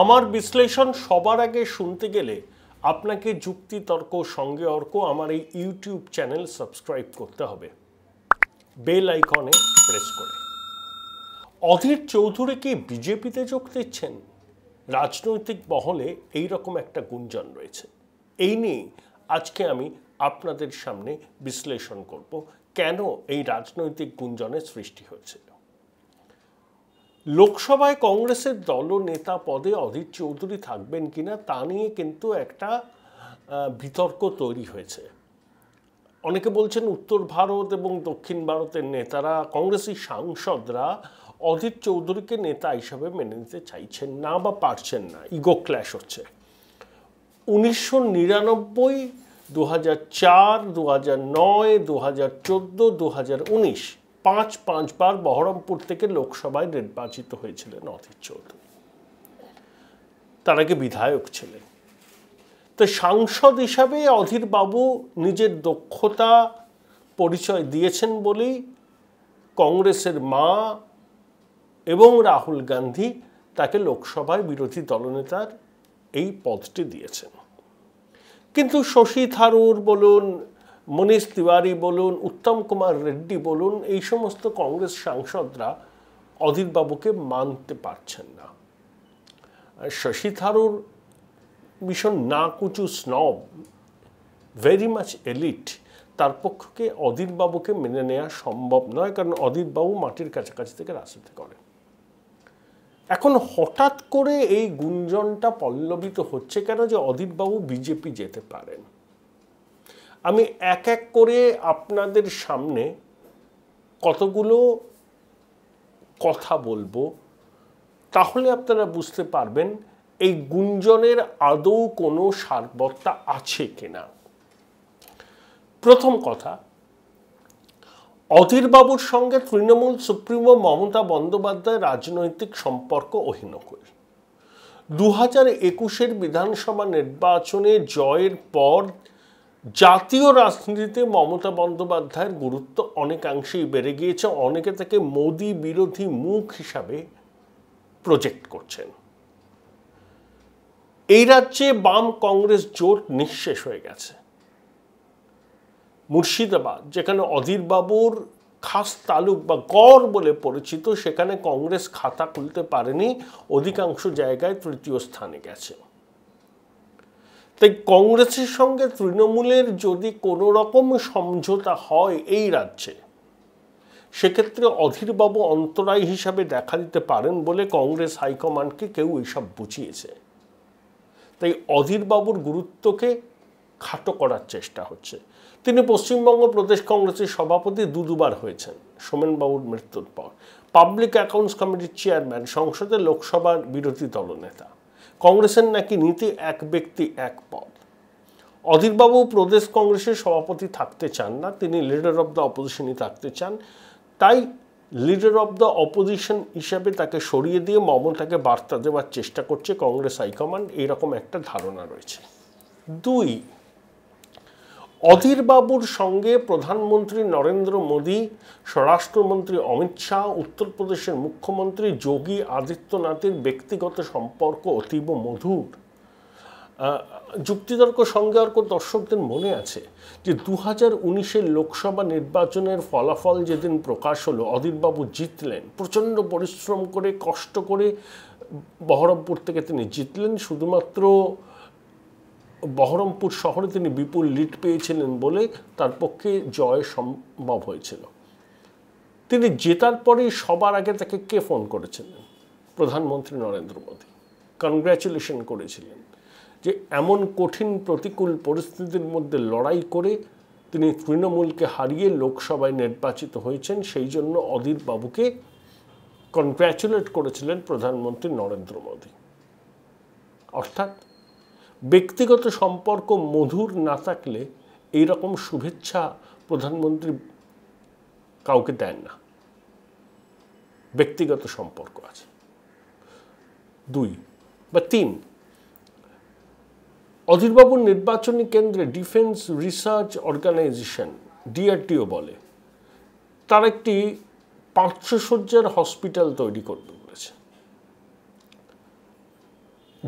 আমার বিশ্লেষণ সবার আগে শুনতে গেলে আপনাকে যুক্তি তর্ক সঙ্গে অর্ক আমার এই ইউটিউব চ্যানেল সাবস্ক্রাইব করতে হবে বেল আইকনে প্রেস করে অধীর চৌধুরী কি বিজেপিতে যোগ দিচ্ছেন রাজনৈতিক মহলে এই রকম একটা গুঞ্জন রয়েছে এই নিয়ে আজকে আমি আপনাদের সামনে বিশ্লেষণ করব কেন এই রাজনৈতিক গুঞ্জনের সৃষ্টি হয়েছিল লোকসভায় কংগ্রেসের দলনেতা পদে অধীর চৌধুরী থাকবেন কিনা তা নিয়ে কিন্তু একটা বিতর্ক তৈরি হয়েছে অনেকে বলছেন উত্তর ভারত এবং দক্ষিণ ভারতের নেতারা কংগ্রেসি সাংসদরা অধীর চৌধুরীকে নেতা হিসাবে মেনে নিতে চাইছেন না বা পারছেন না ইগো ক্ল্যাশ হচ্ছে উনিশশো নিরানব্বই দু হাজার চার দু হাজার নয় দু হাজার চোদ্দো দু হাজার উনিশ পাঁচ পাঁচবার বহরমপুর থেকে লোকসভায় নির্বাচিত হয়েছিলেন অধীর চৌধুরী তার আগে বিধায়ক ছিলেন তো সাংসদ হিসাবে অধীরবাবু নিজের দক্ষতা পরিচয় দিয়েছেন বলেই কংগ্রেসের মা এবং রাহুল গান্ধী তাকে লোকসভায় বিরোধী দলনেতার এই পদটি দিয়েছেন কিন্তু শশী থারুর বলুন মনীষ তিওয়ারি বলুন উত্তম কুমার রেড্ডি বলুন এই সমস্ত কংগ্রেস সাংসদরা অধীরবাবুকে মানতে পারছেন না শশী থারুর ভীষণ নাকুচু স্নব ভেরি মাচ এলিট তার পক্ষকে অধীরবাবুকে মেনে নেওয়া সম্ভব নয় কারণ অধীরবাবু মাটির কাছাকাছি থেকে রাজনীতি করেন এখন হঠাৎ করে এই গুঞ্জনটা পল্লবিত হচ্ছে কেন যে অধীরবাবু বিজেপি যেতে পারেন আমি এক এক করে আপনাদের সামনে কতগুলো কথা বলবো তাহলে আপনারা বুঝতে পারবেন এই গুঞ্জনের আদৌ কোনো সারবত্তা আছে কিনা প্রথম কথা অধীরবাবুর সঙ্গে তৃণমূল সুপ্রিমো মমতা বন্দ্যোপাধ্যায় রাজনৈতিক সম্পর্ক করে দু হাজার একুশের বিধানসভা নির্বাচনে জয়ের পর জাতীয় রাজনীতিতে মমতা বন্দ্যোপাধ্যায়ের গুরুত্ব অনেকাংশেই বেড়ে গিয়েছে অনেকে তাকে মোদী বিরোধী মুখ হিসাবে প্রজেক্ট করছেন এই রাজ্যে বাম কংগ্রেস জোট নিঃশেষ হয়ে গেছে মুর্শিদাবাদ যেখানে অধীরবাবুর খাস তালুক বা গড় বলে পরিচিত সেখানে কংগ্রেস খাতা খুলতে পারেনি অধিকাংশ জায়গায় তৃতীয় স্থানে গেছে তাই কংগ্রেসের সঙ্গে তৃণমূলের যদি কোনো রকম সমঝোতা হয় এই রাজ্যে সেক্ষেত্রে অধীরবাবু অন্তরায় হিসাবে দেখা দিতে পারেন বলে কংগ্রেস হাইকমান্ডকে কেউ এইসব বুঝিয়েছে তাই অধীরবাবুর গুরুত্বকে খাটো করার চেষ্টা হচ্ছে তিনি পশ্চিমবঙ্গ প্রদেশ কংগ্রেসের সভাপতি দু দুবার হয়েছেন সোমেনবাবুর মৃত্যুর পর পাবলিক অ্যাকাউন্টস কমিটির চেয়ারম্যান সংসদে লোকসভার বিরোধী দলনেতা কংগ্রেসের নাকি নীতি এক ব্যক্তি এক পদ অধীরবাবু প্রদেশ কংগ্রেসের সভাপতি থাকতে চান না তিনি লিডার অব দ্য অপোজিশনই থাকতে চান তাই লিডার অব দ্য অপোজিশন হিসাবে তাকে সরিয়ে দিয়ে মমতাকে বার্তা দেওয়ার চেষ্টা করছে কংগ্রেস হাইকমান্ড এরকম একটা ধারণা রয়েছে দুই অধীরবাবুর সঙ্গে প্রধানমন্ত্রী নরেন্দ্র মোদী স্বরাষ্ট্রমন্ত্রী অমিত শাহ উত্তরপ্রদেশের মুখ্যমন্ত্রী যোগী আদিত্যনাথের ব্যক্তিগত সম্পর্ক অতীব মধুর যুক্তিতর্ক সঙ্গে আর দর্শকদের মনে আছে যে দু হাজার উনিশের লোকসভা নির্বাচনের ফলাফল যেদিন প্রকাশ হলো অধীরবাবু জিতলেন প্রচণ্ড পরিশ্রম করে কষ্ট করে বহরমপুর থেকে তিনি জিতলেন শুধুমাত্র বহরমপুর শহরে তিনি বিপুল লিড পেয়েছিলেন বলে তার পক্ষে জয় সম্ভব হয়েছিল তিনি জেতার পরেই সবার আগে তাকে কে ফোন করেছিলেন প্রধানমন্ত্রী নরেন্দ্র মোদী কনগ্র্যাচুলেশন করেছিলেন যে এমন কঠিন প্রতিকূল পরিস্থিতির মধ্যে লড়াই করে তিনি তৃণমূলকে হারিয়ে লোকসভায় নির্বাচিত হয়েছেন সেই জন্য অধীর বাবুকে কনগ্র্যাচুলেট করেছিলেন প্রধানমন্ত্রী নরেন্দ্র মোদী অর্থাৎ ব্যক্তিগত সম্পর্ক মধুর না থাকলে এই রকম শুভেচ্ছা প্রধানমন্ত্রী কাউকে দেন না ব্যক্তিগত সম্পর্ক আছে দুই বা তিন অধীরবাবুর নির্বাচনী কেন্দ্রে ডিফেন্স রিসার্চ অর্গানাইজেশন ডিআরটিও বলে তার একটি পাঁচশো শয্যার হসপিটাল তৈরি করবে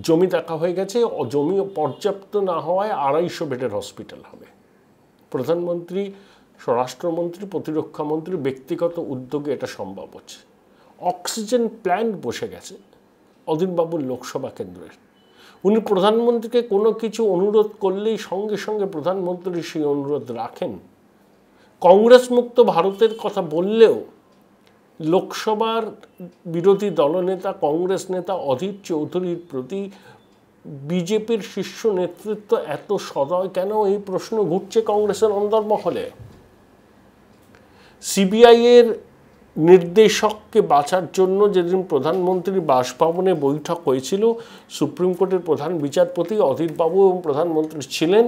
জমি রাখা হয়ে গেছে জমি পর্যাপ্ত না হওয়ায় আড়াইশো বেডের হসপিটাল হবে প্রধানমন্ত্রী স্বরাষ্ট্রমন্ত্রী প্রতিরক্ষামন্ত্রী ব্যক্তিগত উদ্যোগে এটা সম্ভব হচ্ছে অক্সিজেন প্ল্যান্ট বসে গেছে অদিনবাবুর লোকসভা কেন্দ্রের উনি প্রধানমন্ত্রীকে কোনো কিছু অনুরোধ করলেই সঙ্গে সঙ্গে প্রধানমন্ত্রী সেই অনুরোধ রাখেন কংগ্রেস মুক্ত ভারতের কথা বললেও লোকসভার বিরোধী দলনেতা কংগ্রেস নেতা অধীর চৌধুরীর প্রতি বিজেপির শীর্ষ নেতৃত্ব এত সদয় কেন এই প্রশ্ন ঘুরছে কংগ্রেসের অন্দরমহলে সিবিআইয়ের নির্দেশককে বাঁচার জন্য যেদিন প্রধানমন্ত্রী বাসভবনে বৈঠক হয়েছিল সুপ্রিম কোর্টের প্রধান বিচারপতি অধীরবাবু এবং প্রধানমন্ত্রী ছিলেন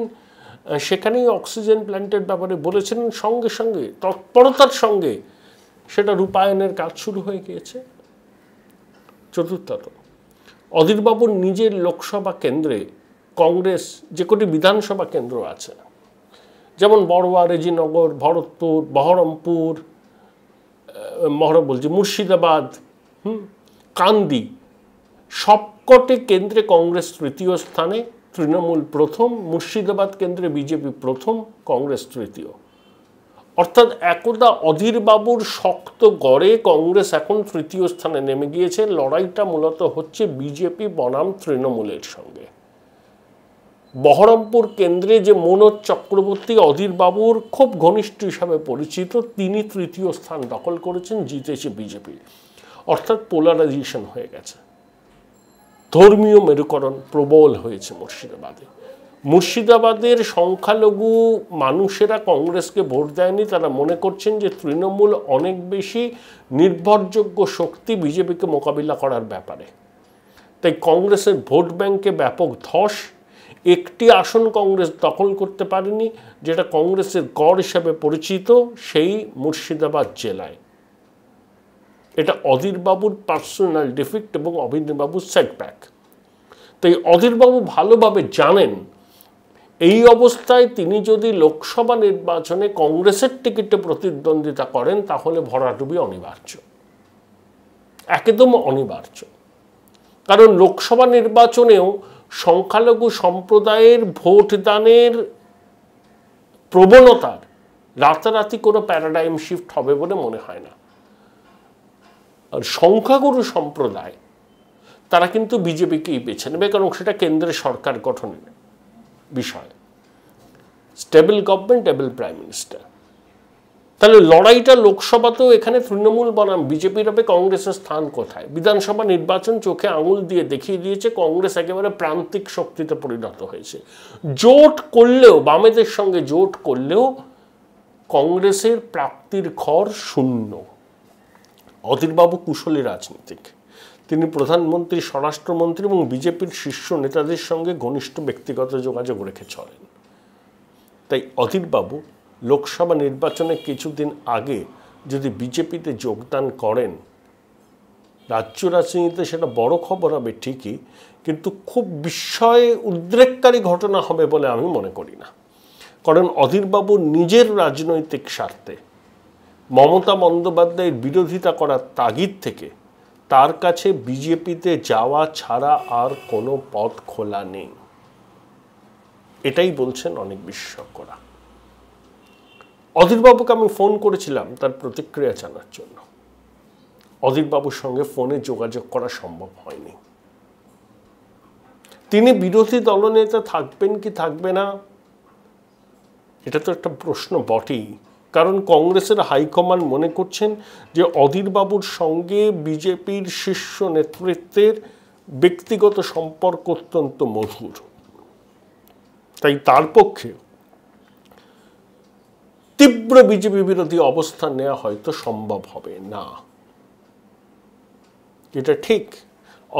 সেখানেই অক্সিজেন প্ল্যান্টের ব্যাপারে বলেছিলেন সঙ্গে সঙ্গে তৎপরতার সঙ্গে সেটা রূপায়ণের কাজ শুরু হয়ে গিয়েছে চতুর্থত অধীরবাবুর নিজের লোকসভা কেন্দ্রে কংগ্রেস যে কটি বিধানসভা কেন্দ্র আছে যেমন বড়োয়া রেজিনগর ভরতপুর বহরমপুর মহরম বলছি মুর্শিদাবাদ হুম কান্দি সবকটি কেন্দ্রে কংগ্রেস তৃতীয় স্থানে তৃণমূল প্রথম মুর্শিদাবাদ কেন্দ্রে বিজেপি প্রথম কংগ্রেস তৃতীয় অর্থাৎ একদা অধীরবাবুর শক্ত গড়ে কংগ্রেস এখন তৃতীয় স্থানে নেমে গিয়েছে লড়াইটা মূলত হচ্ছে বিজেপি বনাম তৃণমূলের সঙ্গে বহরমপুর কেন্দ্রে যে মনোজ চক্রবর্তী অধীরবাবুর খুব ঘনিষ্ঠ হিসাবে পরিচিত তিনি তৃতীয় স্থান দখল করেছেন জিতেছে বিজেপি অর্থাৎ পোলারাইজেশন হয়ে গেছে ধর্মীয় মেরুকরণ প্রবল হয়েছে মুর্শিদাবাদে মুর্শিদাবাদের সংখ্যালঘু মানুষেরা কংগ্রেসকে ভোট দেয়নি তারা মনে করছেন যে তৃণমূল অনেক বেশি নির্ভরযোগ্য শক্তি বিজেপিকে মোকাবিলা করার ব্যাপারে তাই কংগ্রেসের ভোট ব্যাংকে ব্যাপক ধস একটি আসন কংগ্রেস দখল করতে পারেনি যেটা কংগ্রেসের গড় হিসাবে পরিচিত সেই মুর্শিদাবাদ জেলায় এটা অধীরবাবুর পার্সোনাল ডিফেক্ট এবং অভিন্দ্রবাবুর সেটব্যাক তাই অধীরবাবু ভালোভাবে জানেন এই অবস্থায় তিনি যদি লোকসভা নির্বাচনে কংগ্রেসের টিকিটে প্রতিদ্বন্দ্বিতা করেন তাহলে ভরাডুবি অনিবার্য একদম অনিবার্য কারণ লোকসভা নির্বাচনেও সংখ্যালঘু সম্প্রদায়ের ভোটদানের প্রবণতার রাতারাতি কোনো প্যারাডাইম শিফট হবে বলে মনে হয় না আর সংখ্যাগুরু সম্প্রদায় তারা কিন্তু বিজেপিকেই বেছে নেবে কারণ সেটা কেন্দ্রের সরকার গঠনের বিষয় stable government able prime minister তাহলে লড়াইটা লোকসভাতেও এখানে তৃণমূল বনাম বিজেপির হবে কংগ্রেসের স্থান কোথায় বিধানসভা নির্বাচন চোখে আঙুল দিয়ে দেখিয়ে দিয়েছে কংগ্রেস একেবারে প্রান্তিক শক্তিতে পরিণত হয়েছে জোট করলেও বামেদের সঙ্গে জোট করলেও কংগ্রেসের প্রাপ্তির ঘর শূন্য অধীরবাবু কুশলী রাজনীতিক তিনি প্রধানমন্ত্রী স্বরাষ্ট্রমন্ত্রী এবং বিজেপির শীর্ষ নেতাদের সঙ্গে ঘনিষ্ঠ ব্যক্তিগত যোগাযোগ রেখে চলেন তাই অধীরবাবু লোকসভা নির্বাচনে কিছুদিন আগে যদি বিজেপিতে যোগদান করেন রাজ্য রাজনীতিতে সেটা বড় খবর হবে ঠিকই কিন্তু খুব বিস্ময়ে উদ্রেককারী ঘটনা হবে বলে আমি মনে করি না কারণ অধীরবাবু নিজের রাজনৈতিক স্বার্থে মমতা বন্দ্যোপাধ্যায়ের বিরোধিতা করার তাগিদ থেকে তার কাছে বিজেপিতে যাওয়া ছাড়া আর কোনো পথ খোলা নেই এটাই বলছেন অনেক বিশেষজ্ঞরা অধীরবাবুকে আমি ফোন করেছিলাম তার প্রতিক্রিয়া জানার জন্য অধীরবাবুর সঙ্গে ফোনে যোগাযোগ করা সম্ভব হয়নি তিনি বিরোধী দলনেতা থাকবেন কি থাকবে না এটা তো একটা প্রশ্ন বটেই কারণ কংগ্রেসের হাইকমান্ড মনে করছেন যে অধীরবাবুর সঙ্গে বিজেপির শীর্ষ নেতৃত্বের ব্যক্তিগত সম্পর্ক অত্যন্ত মধুর তাই তার পক্ষে তীব্র বিজেপি বিরোধী অবস্থান নেওয়া হয়তো সম্ভব হবে না এটা ঠিক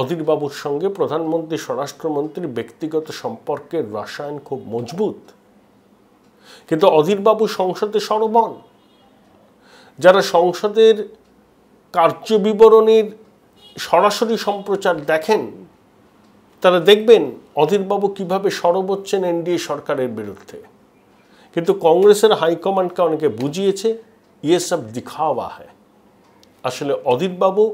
অধীরবাবুর সঙ্গে প্রধানমন্ত্রী স্বরাষ্ট্রমন্ত্রীর ব্যক্তিগত সম্পর্কের রসায়ন খুব মজবুত কিন্তু অধীরবাবু সংসদে সরবন যারা সংসদের কার্যবিবরণীর সরাসরি সম্প্রচার দেখেন তারা দেখবেন অধীরবাবু কিভাবে সরব হচ্ছেন এনডিএ সরকারের বিরুদ্ধে কিন্তু কংগ্রেসের হাইকমান্ডকে অনেকে বুঝিয়েছে ইয়ে সব দিখাওয়া হয় আসলে অধীরবাবু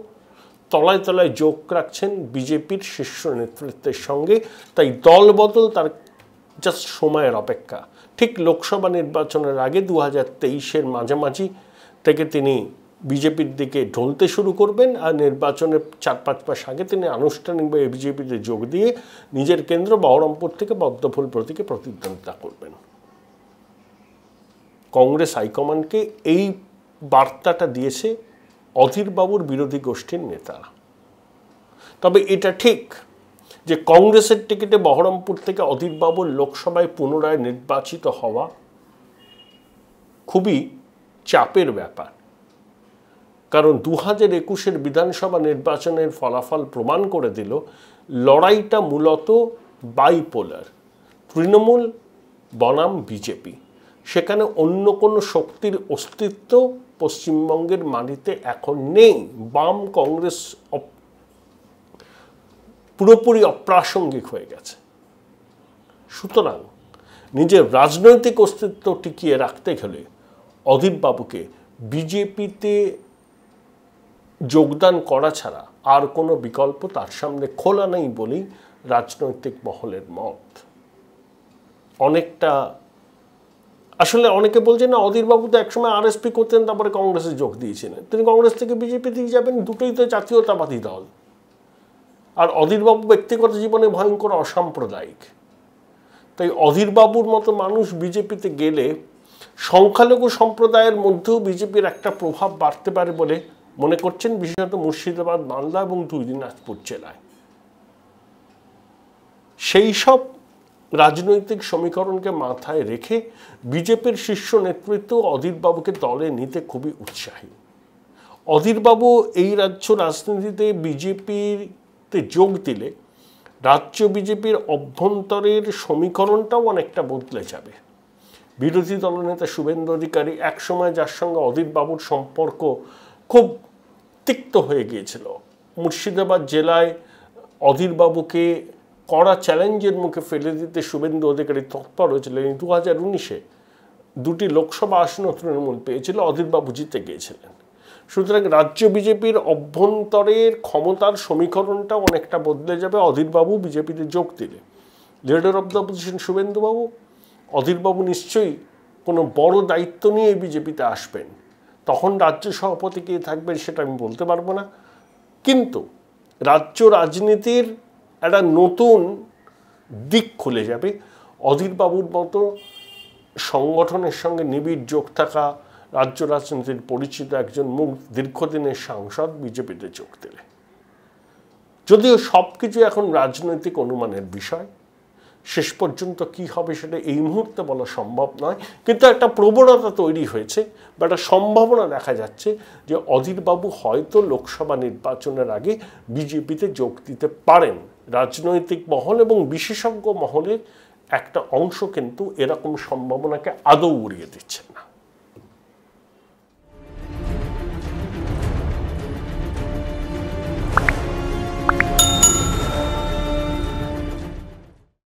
তলায় তলায় যোগ রাখছেন বিজেপির শীর্ষ নেতৃত্বের সঙ্গে তাই দল বদল তার জাস্ট সময়ের অপেক্ষা ঠিক লোকসভা নির্বাচনের আগে দু হাজার তেইশের মাঝামাঝি থেকে তিনি বিজেপির দিকে ঢলতে শুরু করবেন আর নির্বাচনের চার পাঁচ মাস আগে তিনি আনুষ্ঠানিকভাবে বিজেপিতে যোগ দিয়ে নিজের কেন্দ্র বহরমপুর থেকে পদ্মফুল প্রতীকে প্রতিদ্বন্দ্বিতা করবেন কংগ্রেস হাইকমান্ডকে এই বার্তাটা দিয়েছে অধীরবাবুর বিরোধী গোষ্ঠীর নেতারা তবে এটা ঠিক যে কংগ্রেসের টিকিটে বহরমপুর থেকে অধীরবাবুর লোকসভায় পুনরায় নির্বাচিত হওয়া খুবই চাপের ব্যাপার কারণ দু হাজার একুশের বিধানসভা নির্বাচনের ফলাফল প্রমাণ করে দিল লড়াইটা মূলত বাইপোলার তৃণমূল বনাম বিজেপি সেখানে অন্য কোনো শক্তির অস্তিত্ব পশ্চিমবঙ্গের মাটিতে এখন নেই বাম কংগ্রেস পুরোপুরি অপ্রাসঙ্গিক হয়ে গেছে সুতরাং নিজের রাজনৈতিক অস্তিত্ব টিকিয়ে রাখতে গেলে অদীপবাবুকে বিজেপিতে যোগদান করা ছাড়া আর কোনো বিকল্প তার সামনে খোলা নেই বলেই রাজনৈতিক মহলের মত অনেকটা আসলে অনেকে বলছেন না অধীরবাবু তো একসময় আর পি করতেন তারপরে কংগ্রেসে যোগ দিয়েছিলেন তিনি কংগ্রেস থেকে বিজেপি দিয়ে যাবেন দুটোই তো জাতীয়তাবাদী দল আর অধীরবাবু ব্যক্তিগত জীবনে ভয়ঙ্কর অসাম্প্রদায়িক তাই অধীরবাবুর মতো মানুষ বিজেপিতে গেলে সংখ্যালঘু সম্প্রদায়ের মধ্যেও বিজেপির একটা প্রভাব বাড়তে পারে বলে মনে করছেন বিশেষত মুর্শিদাবাদ মালদা এবং দুই দিনাজপুর জেলায় সেই সব রাজনৈতিক সমীকরণকে মাথায় রেখে বিজেপির শীর্ষ নেতৃত্ব অধীরবাবুকে দলে নিতে খুবই উৎসাহী অধীরবাবু এই রাজ্য রাজনীতিতে বিজেপির যোগ দিলে রাজ্য বিজেপির অভ্যন্তরের সমীকরণটাও অনেকটা বদলে যাবে বিরোধী দলনেতা শুভেন্দু অধিকারী একসময় যার সঙ্গে অদিতবাবুর সম্পর্ক খুব তিক্ত হয়ে গিয়েছিল মুর্শিদাবাদ জেলায় অধীরবাবুকে কড়া চ্যালেঞ্জের মুখে ফেলে দিতে শুভেন্দু অধিকারী তৎপর হয়েছিলেন দু হাজার উনিশে দুটি লোকসভা আসন তৃণমূল পেয়েছিল অধীরবাবু জিতে গিয়েছিলেন সুতরাং রাজ্য বিজেপির অভ্যন্তরের ক্ষমতার সমীকরণটা অনেকটা বদলে যাবে অধীরবাবু বিজেপিতে যোগ দিলে লিডার অব দ্য অপোজিশন শুভেন্দুবাবু অধীরবাবু নিশ্চয়ই কোনো বড় দায়িত্ব নিয়ে বিজেপিতে আসবেন তখন রাজ্য সভাপতি কে থাকবেন সেটা আমি বলতে পারবো না কিন্তু রাজ্য রাজনীতির একটা নতুন দিক খুলে যাবে অধীরবাবুর মতো সংগঠনের সঙ্গে নিবিড় যোগ থাকা রাজ্য রাজনীতির পরিচিত একজন মুখ দীর্ঘদিনের সাংসদ বিজেপিতে যোগ দিলে যদিও সব কিছু এখন রাজনৈতিক অনুমানের বিষয় শেষ পর্যন্ত কি হবে সেটা এই মুহূর্তে বলা সম্ভব নয় কিন্তু একটা প্রবণতা তৈরি হয়েছে বা একটা সম্ভাবনা দেখা যাচ্ছে যে অধীরবাবু হয়তো লোকসভা নির্বাচনের আগে বিজেপিতে যোগ দিতে পারেন রাজনৈতিক মহল এবং বিশেষজ্ঞ মহলের একটা অংশ কিন্তু এরকম সম্ভাবনাকে আদৌ উড়িয়ে দিচ্ছেন